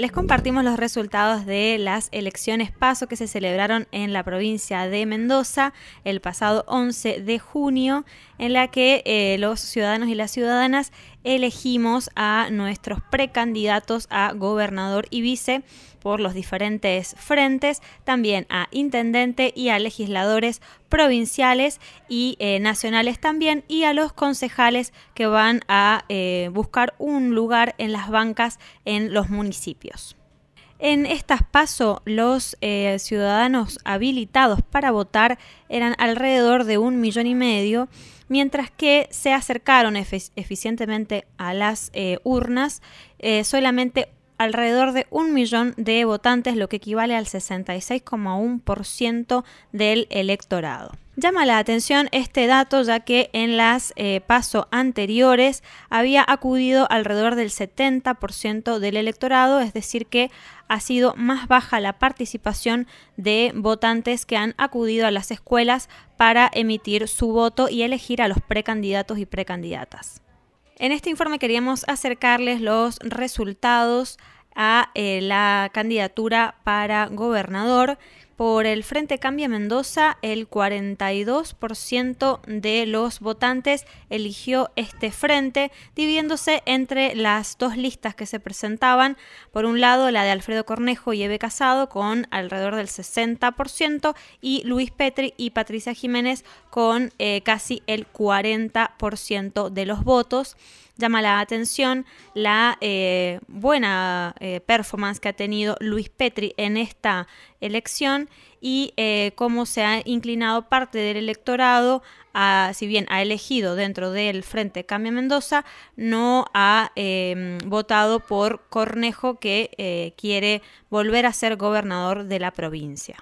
Les compartimos los resultados de las elecciones PASO que se celebraron en la provincia de Mendoza el pasado 11 de junio, en la que eh, los ciudadanos y las ciudadanas elegimos a nuestros precandidatos a gobernador y vice por los diferentes frentes, también a intendente y a legisladores provinciales y eh, nacionales también, y a los concejales que van a eh, buscar un lugar en las bancas en los municipios. En estas PASO, los eh, ciudadanos habilitados para votar eran alrededor de un millón y medio, mientras que se acercaron eficientemente a las eh, urnas eh, solamente alrededor de un millón de votantes, lo que equivale al 66,1% del electorado. Llama la atención este dato ya que en las eh, pasos anteriores había acudido alrededor del 70% del electorado, es decir que ha sido más baja la participación de votantes que han acudido a las escuelas para emitir su voto y elegir a los precandidatos y precandidatas. En este informe queríamos acercarles los resultados a eh, la candidatura para gobernador por el Frente Cambia Mendoza, el 42% de los votantes eligió este frente, dividiéndose entre las dos listas que se presentaban. Por un lado, la de Alfredo Cornejo y Eve Casado, con alrededor del 60%, y Luis Petri y Patricia Jiménez, con eh, casi el 40% de los votos llama la atención la eh, buena eh, performance que ha tenido Luis Petri en esta elección, y eh, cómo se ha inclinado parte del electorado, a, si bien ha elegido dentro del Frente Cambia Mendoza, no ha em, votado por Cornejo que eh, quiere volver a ser gobernador de la provincia.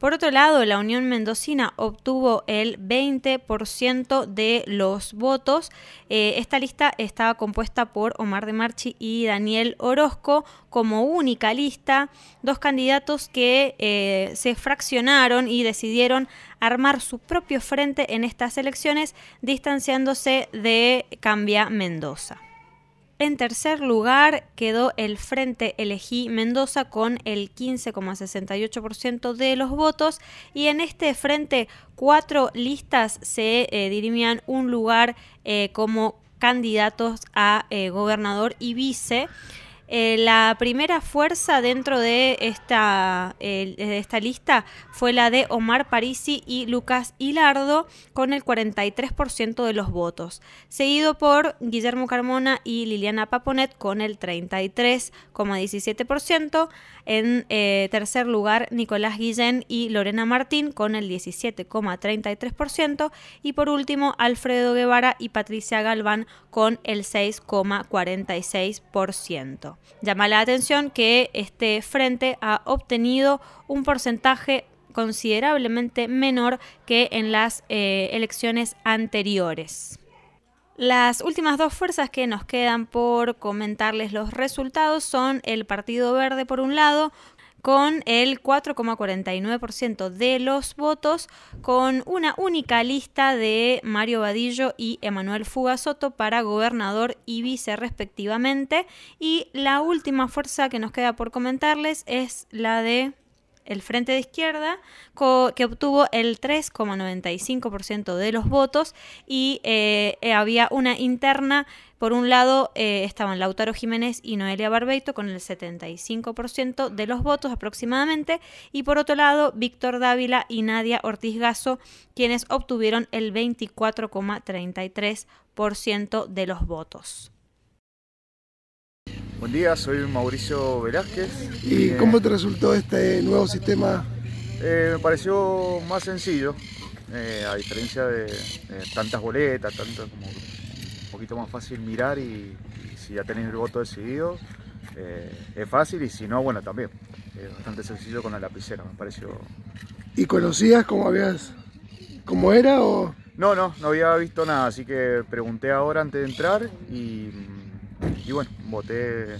Por otro lado, la Unión Mendocina obtuvo el 20% de los votos. Eh, esta lista estaba compuesta por Omar de Marchi y Daniel Orozco como única lista, dos candidatos que eh, se fraccionaron y decidieron armar su propio frente en estas elecciones, distanciándose de Cambia Mendoza. En tercer lugar quedó el Frente Elegí Mendoza con el 15,68% de los votos y en este frente cuatro listas se eh, dirimían un lugar eh, como candidatos a eh, gobernador y vice. Eh, la primera fuerza dentro de esta, lista fue la de Omar Parisi y Lucas Hilardo con el 43% de los votos, seguido por Guillermo Carmona y Liliana Paponet con el 33,17%. En eh, tercer lugar, Nicolás Guillén y Lorena Martín con el 17,33%. Y por último, Alfredo Guevara y Patricia Galván con el 6,46%. Llama la atención que este frente ha obtenido un porcentaje considerablemente menor que en las eh, elecciones anteriores. Las últimas dos fuerzas que nos quedan por comentarles los resultados son el Partido Verde por un lado, con el 4,49% de los votos, con una única lista de Mario Vadillo y Emanuel Fugasoto para gobernador y vice respectivamente. Y la última fuerza que nos queda por comentarles es la de el Frente de Izquierda, que obtuvo el 3,95% de los votos y eh, eh, había una interna por un lado eh, estaban Lautaro Jiménez y Noelia Barbeito con el 75% de los votos aproximadamente y por otro lado Víctor Dávila y Nadia Ortiz Gaso quienes obtuvieron el 24,33% de los votos. Buen día, soy Mauricio Velázquez. ¿Y, eh, cómo te resultó este nuevo sistema? Eh, me pareció más sencillo, a diferencia de, tantas boletas, tantas como poquito más fácil mirar y, si ya tenéis el voto decidido, eh, es fácil y si no, bueno, también. Es bastante sencillo con la lapicera, me pareció. ¿Y conocías cómo habías, cómo era o...? No, no, no había visto nada, así que pregunté ahora antes de entrar y, y bueno, voté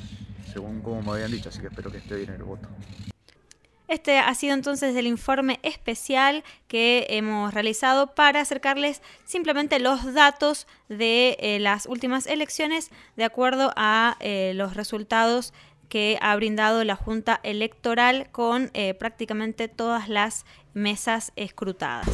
según como me habían dicho, así que espero que esté bien el voto. Este ha sido entonces el informe especial que hemos realizado para acercarles simplemente los datos de eh, las últimas elecciones de acuerdo a eh, los resultados que ha brindado la Junta Electoral con eh, prácticamente todas las mesas escrutadas.